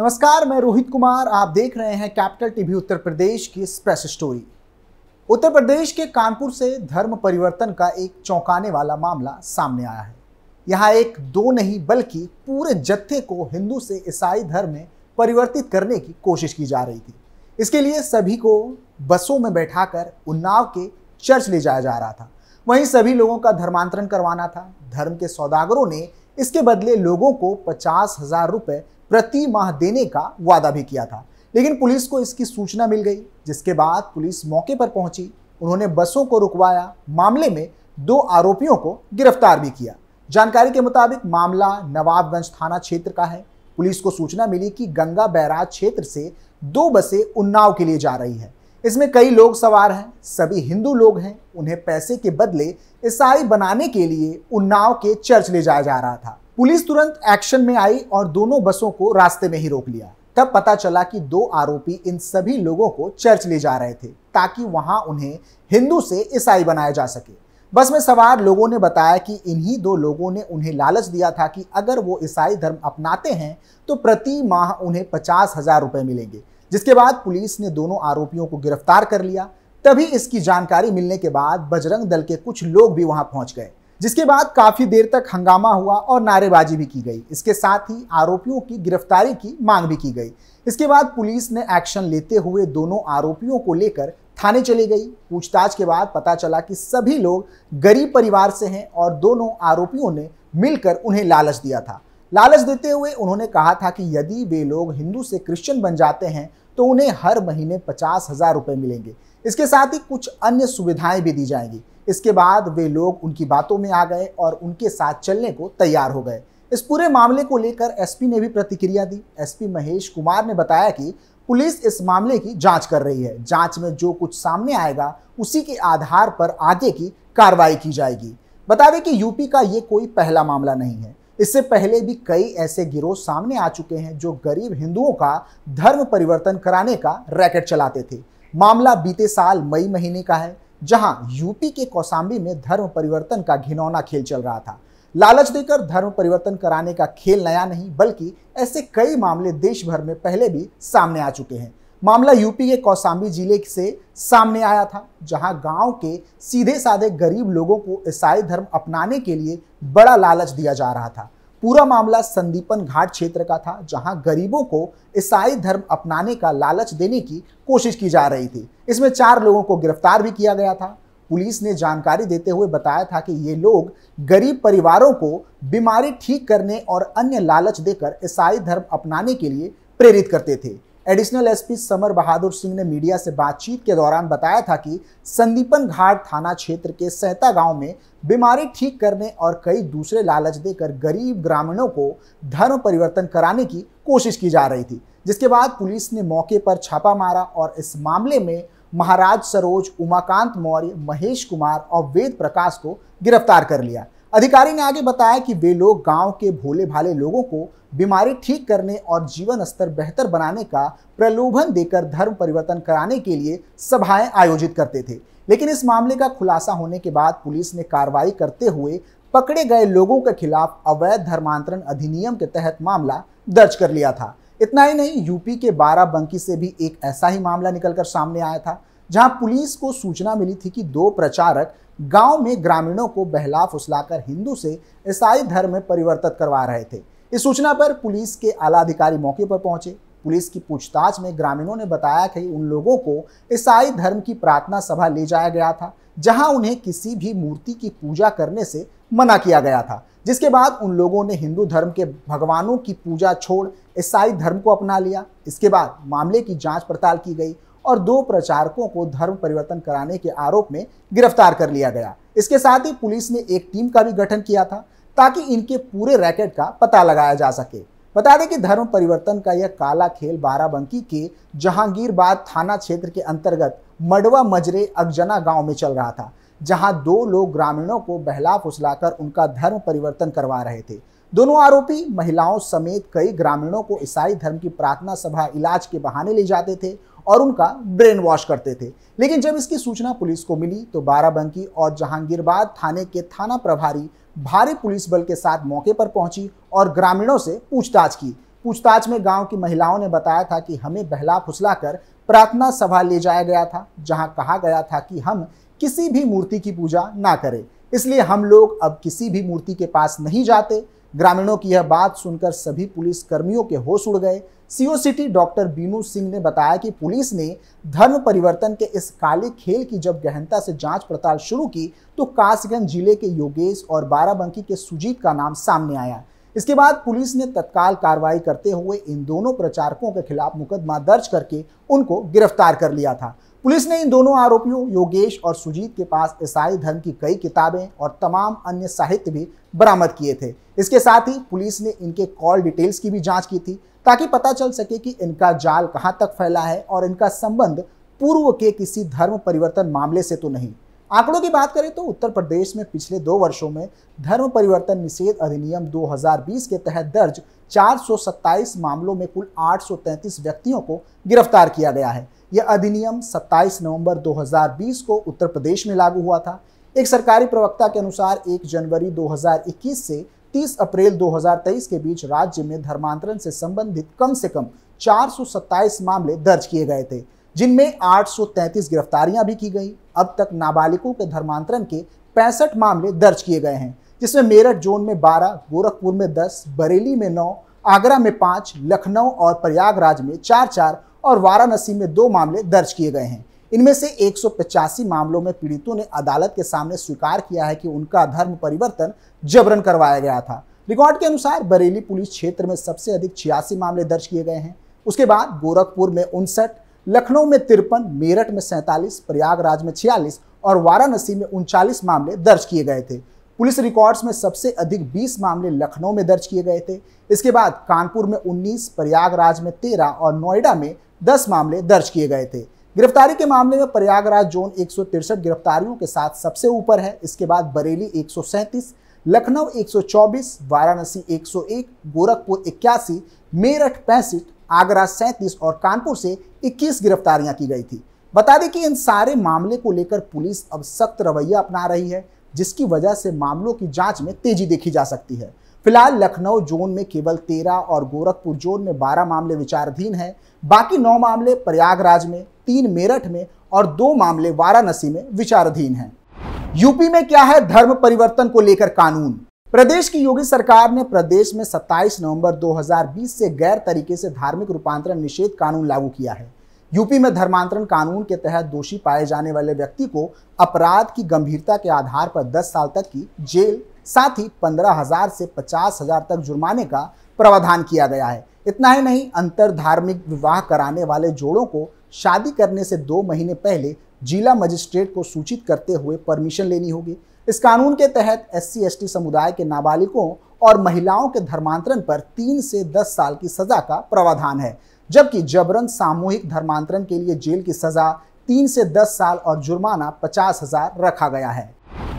नमस्कार मैं रोहित कुमार आप देख रहे हैं कैपिटल टीवी उत्तर प्रदेश की स्प्रेस स्टोरी उत्तर प्रदेश के कानपुर से धर्म परिवर्तन का एक चौंकाने वाला मामला सामने आया है यहाँ एक दो नहीं बल्कि पूरे जत्थे को हिंदू से ईसाई धर्म में परिवर्तित करने की कोशिश की जा रही थी इसके लिए सभी को बसों में बैठाकर उन्नाव के चर्च ले जाया जा रहा था वहीं सभी लोगों का धर्मांतरण करवाना था धर्म के सौदागरों ने इसके बदले लोगों को पचास हजार रुपये प्रति माह देने का वादा भी किया था लेकिन पुलिस को इसकी सूचना मिल गई जिसके बाद पुलिस मौके पर पहुंची उन्होंने बसों को रुकवाया मामले में दो आरोपियों को गिरफ्तार भी किया जानकारी के मुताबिक मामला नवाबगंज थाना क्षेत्र का है पुलिस को सूचना मिली कि गंगा बैराज क्षेत्र से दो बसें उन्नाव के लिए जा रही है इसमें कई लोग सवार हैं सभी हिंदू लोग हैं उन्हें पैसे के बदले ईसाई बनाने के लिए उन्नाव के चर्च ले जाया जा रहा था पुलिस तुरंत एक्शन में आई और दोनों बसों को रास्ते में ही रोक लिया तब पता चला कि दो आरोपी इन सभी लोगों को चर्च ले जा रहे थे ताकि वहां उन्हें हिंदू से ईसाई बनाया जा सके बस में सवार लोगों ने बताया कि इन्हीं दो लोगों ने उन्हें लालच दिया था कि अगर वो ईसाई धर्म अपनाते हैं तो प्रति माह उन्हें पचास हजार रुपए मिलेंगे जिसके बाद पुलिस ने दोनों आरोपियों को गिरफ्तार कर लिया तभी इसकी जानकारी मिलने के बाद बजरंग दल के कुछ लोग भी वहां पहुंच गए जिसके बाद काफ़ी देर तक हंगामा हुआ और नारेबाजी भी की गई इसके साथ ही आरोपियों की गिरफ्तारी की मांग भी की गई इसके बाद पुलिस ने एक्शन लेते हुए दोनों आरोपियों को लेकर थाने चली गई पूछताछ के बाद पता चला कि सभी लोग गरीब परिवार से हैं और दोनों आरोपियों ने मिलकर उन्हें लालच दिया था लालच देते हुए उन्होंने कहा था कि यदि वे लोग हिंदू से क्रिश्चियन बन जाते हैं तो उन्हें हर महीने पचास हज़ार रुपये मिलेंगे इसके साथ ही कुछ अन्य सुविधाएं भी दी जाएंगी इसके बाद वे लोग उनकी बातों में आ गए और उनके साथ चलने को तैयार हो गए इस पूरे मामले को लेकर एसपी ने भी प्रतिक्रिया दी एसपी महेश कुमार ने बताया कि पुलिस इस मामले की जांच कर रही है जांच में जो कुछ सामने आएगा उसी के आधार पर आगे की कार्रवाई की जाएगी बता दें कि यूपी का ये कोई पहला मामला नहीं है इससे पहले भी कई ऐसे गिरोह सामने आ चुके हैं जो गरीब हिंदुओं का धर्म परिवर्तन कराने का रैकेट चलाते थे मामला बीते साल मई महीने का है जहां यूपी के कौसाम्बी में धर्म परिवर्तन का घिनौना खेल चल रहा था लालच देकर धर्म परिवर्तन कराने का खेल नया नहीं बल्कि ऐसे कई मामले देश भर में पहले भी सामने आ चुके हैं मामला यूपी के कौसाम्बी जिले से सामने आया था जहां गांव के सीधे साधे गरीब लोगों को ईसाई धर्म अपनाने के लिए बड़ा लालच दिया जा रहा था पूरा मामला संदीपन घाट क्षेत्र का था जहां गरीबों को ईसाई धर्म अपनाने का लालच देने की कोशिश की जा रही थी इसमें चार लोगों को गिरफ्तार भी किया गया था पुलिस ने जानकारी देते हुए बताया था कि ये लोग गरीब परिवारों को बीमारी ठीक करने और अन्य लालच देकर ईसाई धर्म अपनाने के लिए प्रेरित करते थे एडिशनल एसपी समर बहादुर सिंह ने मीडिया से बातचीत के दौरान बताया था कि संदीपन घाट थाना क्षेत्र के सहता गांव में बीमारी ठीक करने और कई दूसरे लालच देकर गरीब ग्रामीणों को धर्म परिवर्तन कराने की कोशिश की जा रही थी जिसके बाद पुलिस ने मौके पर छापा मारा और इस मामले में महाराज सरोज उमाकांत मौर्य महेश कुमार और वेद प्रकाश को गिरफ्तार कर लिया अधिकारी ने आगे बताया कि वे लोग गांव के भोले भाले लोगों को बीमारी ठीक करने और जीवन स्तर बेहतर बनाने का प्रलोभन देकर धर्म परिवर्तन कराने के लिए सभाएं आयोजित करते थे लेकिन इस मामले का खुलासा होने के बाद पुलिस ने कार्रवाई करते हुए पकड़े गए लोगों के खिलाफ अवैध धर्मांतरण अधिनियम के तहत मामला दर्ज कर लिया था इतना ही नहीं यूपी के बाराबंकी से भी एक ऐसा ही मामला निकलकर सामने आया था जहां पुलिस को सूचना मिली थी कि दो प्रचारक गांव में ग्रामीणों को बहला फुसलाकर हिंदू से ईसाई धर्म में परिवर्तित करवा रहे थे इस सूचना पर पुलिस के आला अधिकारी मौके पर पहुंचे पुलिस की पूछताछ में ग्रामीणों ने बताया कि उन लोगों को ईसाई धर्म की प्रार्थना सभा ले जाया गया था जहां उन्हें किसी भी मूर्ति की पूजा करने से मना किया गया था जिसके बाद उन लोगों ने हिंदू धर्म के भगवानों की पूजा छोड़ ईसाई धर्म को अपना लिया इसके बाद मामले की जांच पड़ताल की गई और दो प्रचारकों को धर्म परिवर्तन कराने के आरोप में गिरफ्तार कर लिया गया इसके साथ ही पुलिस ने एक टीम का भी गठन किया था ताकि इनके पूरे रैकेट का पता लगाया जा सके बता दें कि धर्म परिवर्तन का यह काला खेल बाराबंकी के जहांगीरबाद थाना क्षेत्र के अंतर्गत मडवा मजरे अगजना गांव में चल रहा था जहां दो लोग ग्रामीणों को बहला फुसलाकर उनका धर्म परिवर्तन करवा रहे थे दोनों आरोपी महिलाओं समेत कई ग्रामीणों को ईसाई धर्म की प्रार्थना सभा इलाज के बहाने ले जाते थे और उनका ब्रेन वॉश करते थे लेकिन जब इसकी सूचना पुलिस को मिली तो बाराबंकी और जहांगीरबाद थाने के थाना प्रभारी भारी पुलिस बल के साथ मौके पर पहुंची और ग्रामीणों से पूछताछ की पूछताछ में गांव की महिलाओं ने बताया था कि हमें बहला फुसलाकर प्रार्थना सभा ले जाया गया था जहां कहा गया था कि हम किसी भी मूर्ति की पूजा ना करें इसलिए हम लोग अब किसी भी मूर्ति के पास नहीं जाते ग्रामीणों की यह बात सुनकर सभी पुलिस कर्मियों के होश उड़ गए CO city doctor Binu Singh ने बताया कि पुलिस ने धर्म परिवर्तन के इस काले खेल की जब गहनता से जांच पड़ताल शुरू की तो कासगंज जिले के योगेश और बाराबंकी के सुजीत का नाम सामने आया इसके बाद पुलिस ने तत्काल कार्रवाई करते हुए इन दोनों प्रचारकों के खिलाफ मुकदमा दर्ज करके उनको गिरफ्तार कर लिया था पुलिस ने इन दोनों आरोपियों योगेश और सुजीत के पास ईसाई धर्म की कई किताबें और तमाम अन्य साहित्य भी बरामद किए थे इसके साथ ही पुलिस ने इनके कॉल डिटेल्स की भी जांच की थी ताकि पता चल सके कि इनका जाल कहां तक फैला है और इनका संबंध पूर्व के किसी धर्म परिवर्तन मामले से तो नहीं आंकड़ों की बात करें तो उत्तर प्रदेश में पिछले दो वर्षों में धर्म परिवर्तन निषेध अधिनियम 2020 के तहत दर्ज 427 मामलों में कुल 833 व्यक्तियों को गिरफ्तार किया गया है यह अधिनियम 27 नवंबर 2020 को उत्तर प्रदेश में लागू हुआ था एक सरकारी प्रवक्ता के अनुसार 1 जनवरी 2021 से 30 अप्रैल 2023 के बीच राज्य में धर्मांतरण से संबंधित कम से कम चार मामले दर्ज किए गए थे जिनमें 833 गिरफ्तारियां भी की गई अब तक नाबालिगों के धर्मांतरण के पैंसठ मामले दर्ज किए गए हैं जिसमें मेरठ जोन में 12, गोरखपुर में 10, बरेली में 9, आगरा में 5, लखनऊ और प्रयागराज में चार चार और वाराणसी में दो मामले दर्ज किए गए हैं इनमें से एक मामलों में पीड़ितों ने अदालत के सामने स्वीकार किया है कि उनका धर्म परिवर्तन जबरन करवाया गया था रिकॉर्ड के अनुसार बरेली पुलिस क्षेत्र में सबसे अधिक छियासी मामले दर्ज किए गए हैं उसके बाद गोरखपुर में उनसठ लखनऊ में तिरपन मेरठ में सैंतालीस प्रयागराज में छियालीस और वाराणसी में उनचालीस मामले दर्ज किए गए थे पुलिस रिकॉर्ड्स में सबसे अधिक 20 मामले लखनऊ में दर्ज किए गए थे इसके बाद कानपुर में 19, प्रयागराज में 13 और नोएडा में दस मामले दर्ज किए गए थे गिरफ्तारी के मामले में प्रयागराज जोन एक गिरफ्तारियों के साथ सबसे ऊपर है इसके बाद बरेली एक लखनऊ 124, वाराणसी 101, गोरखपुर इक्यासी मेरठ पैंसठ आगरा सैंतीस और कानपुर से 21 गिरफ्तारियां की गई थी बता दें कि इन सारे मामले को लेकर पुलिस अब सख्त रवैया अपना रही है जिसकी वजह से मामलों की जांच में तेजी देखी जा सकती है फिलहाल लखनऊ जोन में केवल तेरह और गोरखपुर जोन में बारह मामले विचाराधीन हैं बाकी नौ मामले प्रयागराज में तीन मेरठ में और दो मामले वाराणसी में विचाराधीन हैं यूपी में क्या है धर्म परिवर्तन को लेकर कानून प्रदेश की योगी सरकार ने प्रदेश में 27 नवंबर 2020 से गैर तरीके से धार्मिक रूपांतरण निषेध कानून लागू किया है यूपी में धर्मांतरण कानून के तहत दोषी पाए जाने वाले व्यक्ति को अपराध की गंभीरता के आधार पर 10 साल तक की जेल साथ ही पंद्रह हजार से पचास हजार तक जुर्माने का प्रावधान किया गया है इतना ही नहीं अंतर धार्मिक विवाह कराने वाले जोड़ों को शादी करने से दो महीने पहले जिला मजिस्ट्रेट को सूचित करते हुए परमिशन लेनी होगी इस कानून के तहत एस सी समुदाय के नाबालिगों और महिलाओं के धर्मांतरण पर तीन से दस साल की सजा का प्रावधान है जबकि जबरन सामूहिक धर्मांतरण के लिए जेल की सजा तीन से दस साल और जुर्माना पचास हजार रखा गया है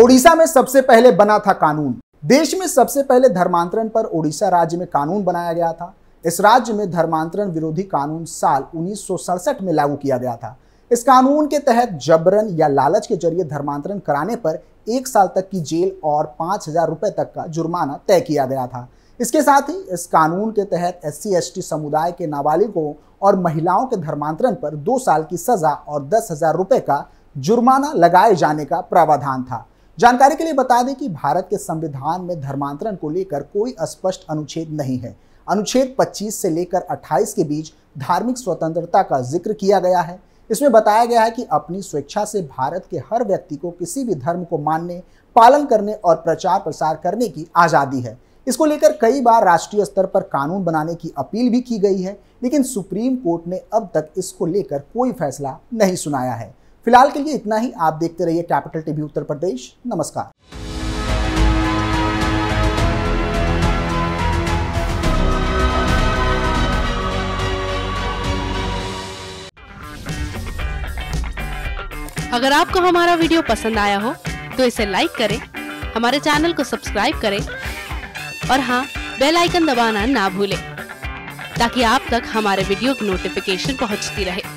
ओडिशा में सबसे पहले बना था कानून देश में सबसे पहले धर्मांतरण पर ओडिशा राज्य में कानून बनाया गया था इस राज्य में धर्मांतरण विरोधी कानून साल उन्नीस में लागू किया गया था इस कानून के तहत जबरन या लालच के जरिए धर्मांतरण कराने पर एक साल तक की जेल और पांच हजार रुपए तक का जुर्माना तय किया गया था इसके साथ ही इस कानून के तहत एस सी समुदाय के नाबालिगों और महिलाओं के धर्मांतरण पर दो साल की सज़ा और दस हजार रुपए का जुर्माना लगाए जाने का प्रावधान था जानकारी के लिए बता दें कि भारत के संविधान में धर्मांतरण को लेकर कोई अस्पष्ट अनुच्छेद नहीं है अनुच्छेद 25 से लेकर 28 के बीच धार्मिक स्वतंत्रता का जिक्र किया गया है इसमें बताया गया है कि अपनी स्वेच्छा से भारत के हर व्यक्ति को किसी भी धर्म को मानने पालन करने और प्रचार प्रसार करने की आज़ादी है इसको लेकर कई बार राष्ट्रीय स्तर पर कानून बनाने की अपील भी की गई है लेकिन सुप्रीम कोर्ट ने अब तक इसको लेकर कोई फैसला नहीं सुनाया है फिलहाल के लिए इतना ही आप देखते रहिए कैपिटल टीवी उत्तर प्रदेश नमस्कार अगर आपको हमारा वीडियो पसंद आया हो तो इसे लाइक करें हमारे चैनल को सब्सक्राइब करें और हाँ बेल आइकन दबाना ना भूलें ताकि आप तक हमारे वीडियो की नोटिफिकेशन पहुंचती रहे